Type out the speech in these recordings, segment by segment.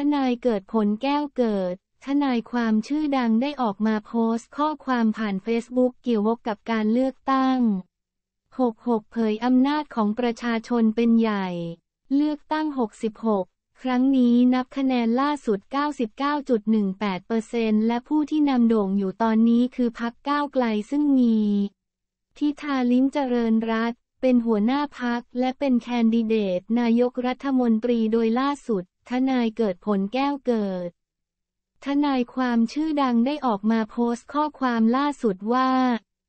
ทนายเกิดผลแก้วเกิด ทนายความชื่อดังได้ออกมาโพสต์ข้อความผ่านเฟซบุ๊กเกี่ยวกับการเลือกตั้ง 66 เผยอำนาจของประชาชนเป็นใหญ่ เลือกตั้ง 66 ครั้งนี้นับคะแนนล่าสุด 99.18%และผู้ที่นำโด่งอยู่ตอนนี้คือพักก้าวไกลซึ่งมีทิธาลิ้มเจริญรัฐ เป็นหัวหน้าพักและเป็นแคนดิเดตนายกรัฐมนตรีโดยล่าสุดทนายเกิดผลแก้วเกิด ทนายความชื่อดังได้ออกมาโพสต์ข้อความล่าสุดว่า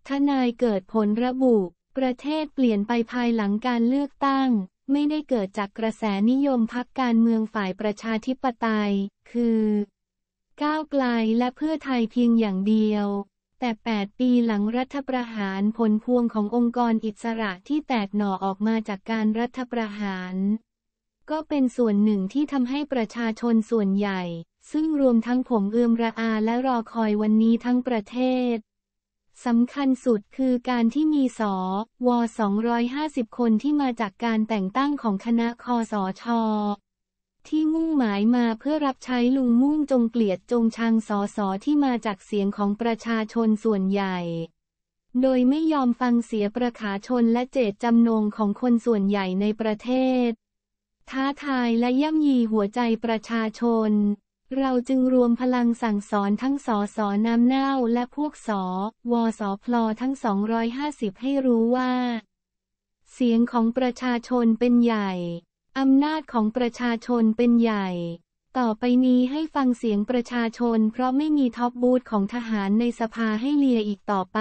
ทนายเกิดผลระบุ ประเทศเปลี่ยนไปภายหลังการเลือกตั้ง ไม่ได้เกิดจากกระแสนิยมพักการเมืองฝ่ายประชาธิปไตย คือ ก้าวไกลและเพื่อไทยเพียงอย่างเดียว แต่ 8 ปีหลังรัฐประหารผลพวงขององค์กรอิสระที่แตกหน่อออกมาจากการรัฐประหารก็เป็นส่วนหนึ่งที่ทำให้ประชาชนส่วนใหญ่ ซึ่งรวมทั้งผมเอื้อมระอาและรอคอยวันนี้ทั้งประเทศ สำคัญสุดคือการที่มีสอว250คนที่มาจากการแต่งตั้งของคณะคอสอชอที่มุ่งหมายมาเพื่อรับใช้ลุงมุ่งจงเกลียดจงชังสอสอที่มาจากเสียงของประชาชนส่วนใหญ่ โดยไม่ยอมฟังเสียประขาชนและเจตจำนงของคนส่วนใหญ่ในประเทศท้าทายและย่ำยีหัวใจประชาชน เราจึงรวมพลังสั่งสอนทั้งสอสอน้ำเน่าและพวกสอวอสอพลอทั้ง 250 ให้รู้ว่า เสียงของประชาชนเป็นใหญ่ อำนาจของประชาชนเป็นใหญ่ ต่อไปนี้ให้ฟังเสียงประชาชนเพราะไม่มีท็อปบูธของทหารในสภาให้เลียอีกต่อไป